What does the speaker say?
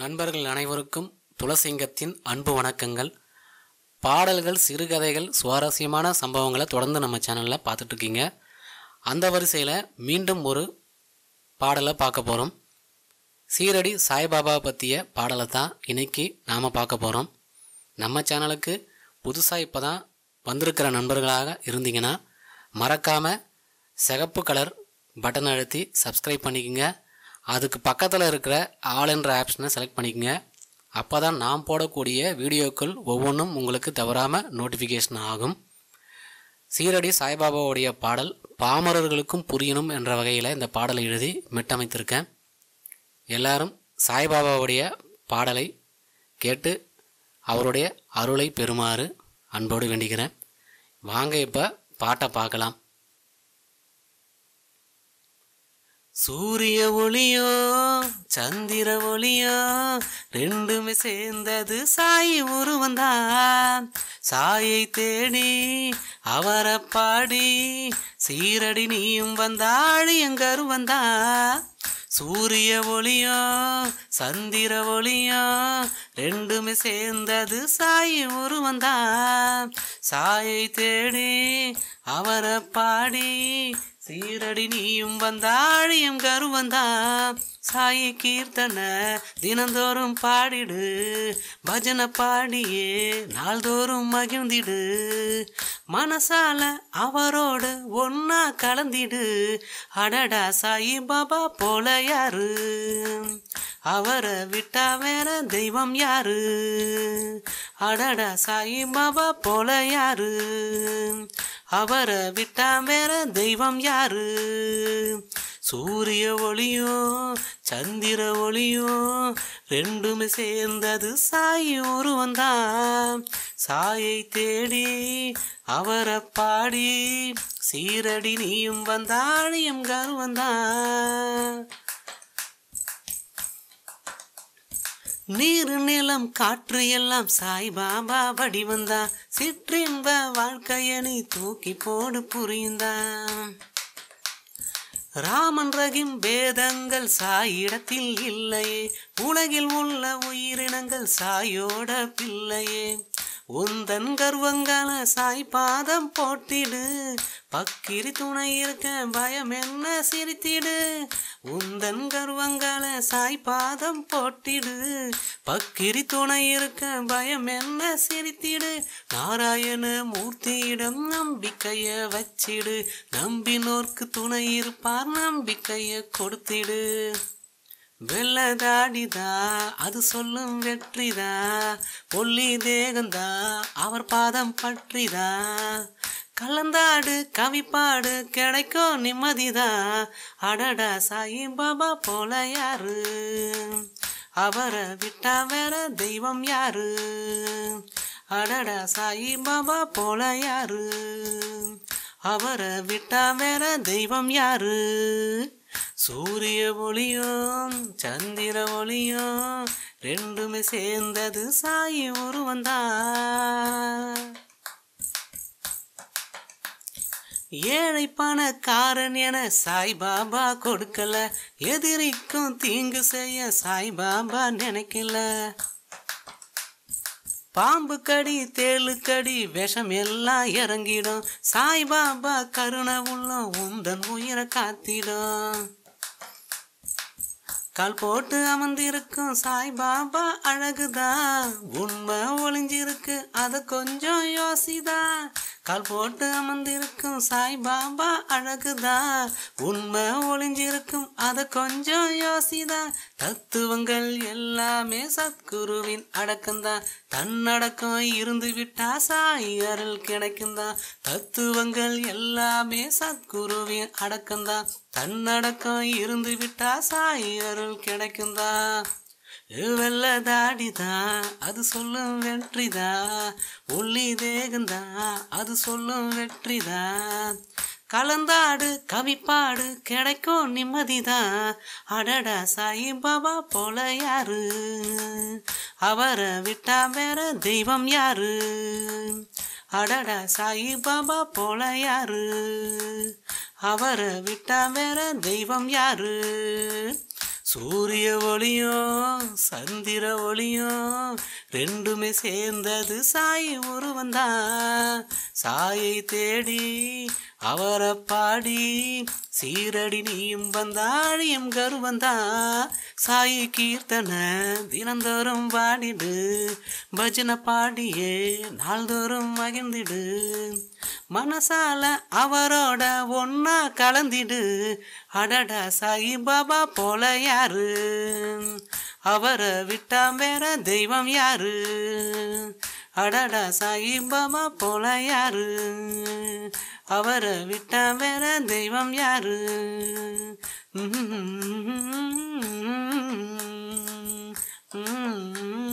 நண்பர்கள் அனைவருக்கும் துளசிங்கத்தின் அன்பு வணக்கங்கள் பாடல்கள் சிறுகதைகள் சுவாரஸ்யமான சம்பவங்களை தொடர்ந்து நம்ம சேனலில் பார்த்துட்ருக்கீங்க அந்த வரிசையில் மீண்டும் ஒரு பாடலை பார்க்க போகிறோம் சீரடி சாய்பாபாவை பற்றிய பாடலை தான் இன்றைக்கி நாம் பார்க்க போகிறோம் நம்ம சேனலுக்கு புதுசாக இப்போ தான் வந்திருக்கிற நண்பர்களாக இருந்தீங்கன்னா மறக்காமல் சிகப்பு கலர் பட்டன் அழுத்தி சப்ஸ்கிரைப் பண்ணிக்கோங்க அதுக்கு பக்கத்தில் இருக்கிற ஆல் என்ற ஆப்ஷனை செலக்ட் பண்ணிக்கங்க அப்போ தான் நாம் போடக்கூடிய வீடியோக்கள் ஒவ்வொன்றும் உங்களுக்கு தவறாமல் நோட்டிஃபிகேஷன் ஆகும் சீரடி சாய்பாபாவுடைய பாடல் பாமரர்களுக்கும் புரியணும் என்ற வகையில் இந்த பாடலை எழுதி மிட்டமைத்திருக்கேன் எல்லாரும் சாய்பாபாவுடைய பாடலை கேட்டு அவருடைய அருளை பெறுமாறு அன்போடு வேண்டிக்கிறேன் வாங்க இப்போ பாட்டை பார்க்கலாம் சூரிய ஒளியோ சந்திர ஒளியோ ரெண்டுமே சேர்ந்தது சாய் உருவந்தான் சாயை தேடி அவரை பாடி சீரடி நீயும் வந்தாள் எங்கரு வந்தா சூரிய ஒளியோ சந்திர ஒளியோ ரெண்டுமே சேர்ந்தது சாய் உருவந்தான் சாயை தேடி அவரை பாடி சீரடி நீயும் வந்தாழியும் கருவந்தா சாயி கீர்த்தன தினந்தோறும் பாடிடு பஜனை பாடியே நாள்தோறும் மகிழ்ந்திடு மனசால அவரோடு ஒன்னா கலந்திடு அடடா சாயி பாபா போல யாரு அவரை விட்டா வேற தெய்வம் யாரு அடடா சாயி பாபா போல யாரு அவரை விட்டா வேற தெய்வம் யாரு சூரிய ஒளியும் சந்திர ஒளியும் ரெண்டுமே சேர்ந்தது சாய் உருவந்தான் சாயை தேடி அவரை பாடி சீரடி நீயும் வந்தாடியும் கருவந்தான் நீர் நிலம் காற்று எல்லாம் சாய்பாபா வடிவந்தா சிற்றின்ப வாழ்க்கையனை தூக்கி போடு புரிந்தா ராமன் ரகிம் பேதங்கள் சாயிடத்தில் இல்லையே உலகில் உள்ள உயிரினங்கள் சாயோட பிள்ளையே உந்தன் கர்வங்கால சாய் பாதம் போட்டிடு பக்கிரி துணை இருக்க பயம் என்ன சிரித்திடு உந்தன் கர்வங்கால சாய் பாதம் போட்டிடு பக்கிரி துணை இருக்க பயம் என்ன சிரித்திடு நாராயண மூர்த்தியிடம் நம்பிக்கைய வச்சிடு நம்பினோர்க்கு துணை இருப்பார் நம்பிக்கைய கொடுத்திடு வெள்ளதாடிதா அது சொல்லும் வெற்றிதா பொல்லி தேகந்தா அவர் பாதம் பற்றிதா கலந்தாடு கவிப்பாடு கிடைக்கும் நிம்மதிதா அடடா சாயி பாபா போல யாரு அவரை விட்டா வேற தெய்வம் யாரு அடடா சாயி பாபா போல யாரு அவரை விட்டா வேற தெய்வம் யாரு சூரிய ஒளியும் சந்திர ஒளியும் ரெண்டுமே சேர்ந்தது சாயி உருவந்தா ஏழை பணக்காரன் என சாய்பாபா கொடுக்கல எதிரிக்கும் தீங்கு செய்ய சாய்பாபா நினைக்கல பாம்பு கடி தேழு கடி விஷம் எல்லாம் இறங்கிடும் சாய்பாபா கருணை உள்ள உந்தன் உயிரை காத்திடும் கால் போட்டு அமர்ந்திருக்கும் சாய்பாபா அழகுதா உண்மை ஒளிஞ்சிருக்கு அதை கொஞ்சம் யோசிதா கால் போட்டு அமர்ந்திருக்கும் பாபா அழகுதா உண்மை ஒளிஞ்சிருக்கும் அதை கொஞ்சம் யோசிதா தத்துவங்கள் எல்லாமே சத்குருவின் அடக்கம்தான் தன்னடக்கம் இருந்து விட்டா சாய் அருள் கிடைக்கும்தான் தத்துவங்கள் எல்லாமே சத்குருவின் அடக்கம்தான் தன்னடக்கம் இருந்து விட்டா சாய் அருள் கிடைக்கும்தான் வெள்ள தாடிதான் அது சொல்லும் வெற்றிதா ஒல்லி தேகந்தான் அது சொல்லும் வெற்றிதான் கலந்தாடு கவிப்பாடு கிடைக்கும் நிம்மதிதான் அடடா சாயிபாபா பாபா போல யாரு அவரை விட்டா வேற தெய்வம் யாரு அடடா சாயிபாபா பாபா போல யாரு அவரை விட்டா வேற தெய்வம் யாரு சூரிய ஒளியும் சந்திர ஒளியும் ரெண்டுமே சேர்ந்தது சாய் உருவந்தான் சாயை தேடி அவரை பாடி சீரடி நீயும் வந்தாழியும் கருவந்தா சாயி கீர்த்தனை தினந்தோறும் பாடிடு பஜனை பாடியே நாள்தோறும் மகிழ்ந்திடு மனசால அவரோட ஒன்னா கலந்திடு அடடா சாயி பாபா போல யாரு அவரை விட்டா வேற தெய்வம் யாரு அடடா சாயிபாபா போல யாரு அவரை விட்ட வேற தெய்வம் யாரு